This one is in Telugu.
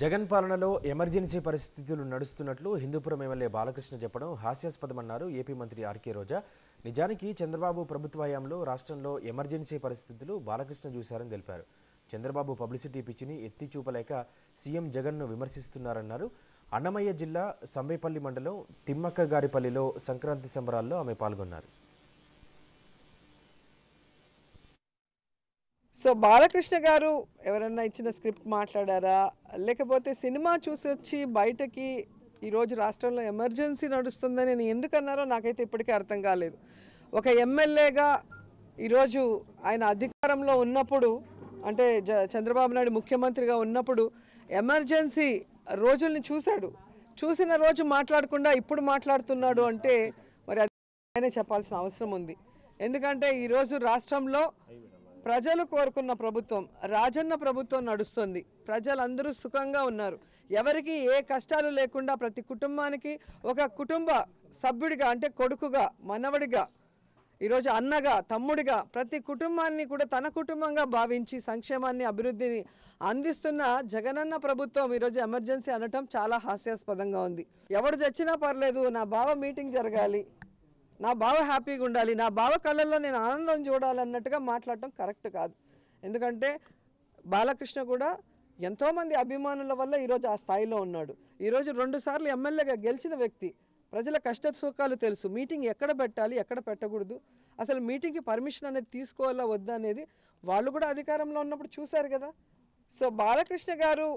జగన్ పాలనలో ఎమర్జెన్సీ పరిస్థితులు నడుస్తున్నట్లు హిందూపురం ఎమ్మెల్యే బాలకృష్ణ చెప్పడం హాస్యాస్పదమన్నారు ఏపీ మంత్రి ఆర్కే రోజా నిజానికి చంద్రబాబు ప్రభుత్వ హయాంలో రాష్ట్రంలో ఎమర్జెన్సీ పరిస్థితులు బాలకృష్ణ చూశారని తెలిపారు చంద్రబాబు పబ్లిసిటీ పిచ్చిని ఎత్తి చూపలేక సీఎం జగన్ను విమర్శిస్తున్నారన్నారు అన్నమయ్య జిల్లా సంబైపల్లి మండలం తిమ్మక్క గారిపల్లిలో సంక్రాంతి సంబరాల్లో ఆమె పాల్గొన్నారు సో బాలకృష్ణ గారు ఎవరన్నా ఇచ్చిన స్క్రిప్ట్ మాట్లాడారా లేకపోతే సినిమా చూసి వచ్చి బయటకి ఈరోజు రాష్ట్రంలో ఎమర్జెన్సీ నడుస్తుందని నేను ఎందుకన్నారో నాకైతే ఇప్పటికీ అర్థం కాలేదు ఒక ఎమ్మెల్యేగా ఈరోజు ఆయన అధికారంలో ఉన్నప్పుడు అంటే చంద్రబాబు నాయుడు ముఖ్యమంత్రిగా ఉన్నప్పుడు ఎమర్జెన్సీ రోజుల్ని చూశాడు చూసిన రోజు మాట్లాడకుండా ఇప్పుడు మాట్లాడుతున్నాడు అంటే మరి అది ఆయనే చెప్పాల్సిన అవసరం ఉంది ఎందుకంటే ఈరోజు రాష్ట్రంలో ప్రజలు కోరుకున్న ప్రభుత్వం రాజన్న ప్రభుత్వం నడుస్తుంది ప్రజలందరూ సుఖంగా ఉన్నారు ఎవరికి ఏ కష్టాలు లేకుండా ప్రతి కుటుంబానికి ఒక కుటుంబ సభ్యుడిగా అంటే కొడుకుగా మనవడిగా ఈరోజు అన్నగా తమ్ముడిగా ప్రతి కుటుంబాన్ని కూడా తన కుటుంబంగా భావించి సంక్షేమాన్ని అభివృద్ధిని అందిస్తున్న జగనన్న ప్రభుత్వం ఈరోజు ఎమర్జెన్సీ అనటం చాలా హాస్యాస్పదంగా ఉంది ఎవడు చచ్చినా పర్లేదు నా బావ మీటింగ్ జరగాలి నా బావ హ్యాపీగా ఉండాలి నా బావ కళ్ళల్లో నేను ఆనందం చూడాలన్నట్టుగా మాట్లాడటం కరెక్ట్ కాదు ఎందుకంటే బాలకృష్ణ కూడా ఎంతోమంది అభిమానుల వల్ల ఈరోజు ఆ స్థాయిలో ఉన్నాడు ఈరోజు రెండుసార్లు ఎమ్మెల్యేగా గెలిచిన వ్యక్తి ప్రజల కష్ట సుఖాలు తెలుసు మీటింగ్ ఎక్కడ పెట్టాలి ఎక్కడ పెట్టకూడదు అసలు మీటింగ్కి పర్మిషన్ అనేది తీసుకోవాలా వద్దా అనేది వాళ్ళు కూడా అధికారంలో ఉన్నప్పుడు చూశారు కదా సో బాలకృష్ణ గారు